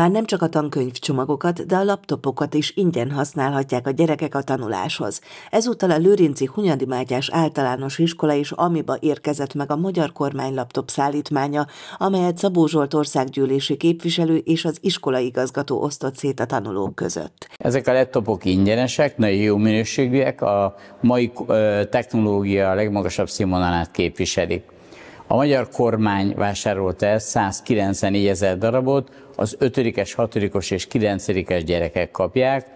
Már nem csak a tankönyvcsomagokat, de a laptopokat is ingyen használhatják a gyerekek a tanuláshoz. Ezúttal a Lőrinci Hunyadi Mátyás általános iskola is amiba érkezett meg a magyar kormány laptop szállítmánya, amelyet Szabó Zsolt országgyűlési képviselő és az iskola igazgató osztott szét a tanulók között. Ezek a laptopok ingyenesek, nagyon jó minőségűek, a mai technológia legmagasabb színvonalát képviselik. A magyar kormány vásárolta el 194 ezer darabot, az 5-es, 6 és 9 gyerekek kapják,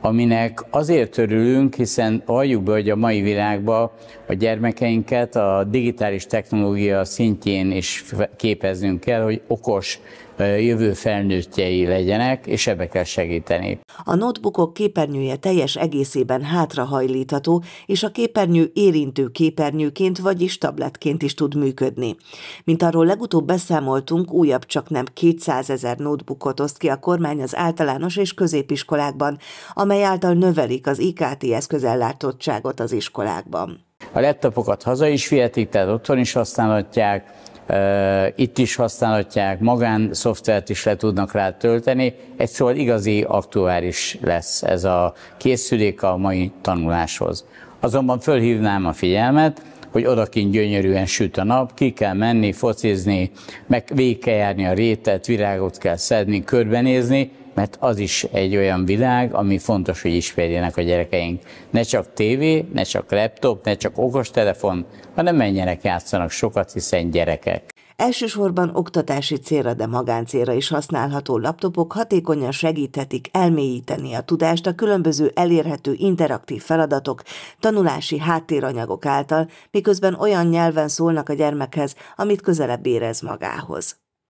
aminek azért örülünk, hiszen halljuk be, hogy a mai világban a gyermekeinket a digitális technológia szintjén is képeznünk kell, hogy okos jövő felnőttjei legyenek, és ebbe kell segíteni. A notebookok képernyője teljes egészében hátrahajlítható, és a képernyő érintő képernyőként, vagyis tabletként is tud működni. Mint arról legutóbb beszámoltunk, újabb csak nem 200 ezer notebookot oszt ki a kormány az általános és középiskolákban, amely által növelik az IKT eszközellátottságot az iskolákban. A laptopokat haza is vihetik, tehát otthon is használhatják, itt is használhatják, magán szoftvert is le tudnak rá tölteni. Egy szóval igazi aktuális lesz ez a készülék a mai tanuláshoz. Azonban fölhívnám a figyelmet, hogy odakint gyönyörűen süt a nap, ki kell menni, focizni, meg végig kell járni a rétet, virágot kell szedni, körbenézni, mert az is egy olyan világ, ami fontos, hogy ismerjenek a gyerekeink. Ne csak tévé, ne csak laptop, ne csak okostelefon, hanem menjenek, játszanak sokat, hiszen gyerekek. Elsősorban oktatási célra, de magáncélra is használható laptopok hatékonyan segíthetik elmélyíteni a tudást a különböző elérhető interaktív feladatok, tanulási háttéranyagok által, miközben olyan nyelven szólnak a gyermekhez, amit közelebb érez magához.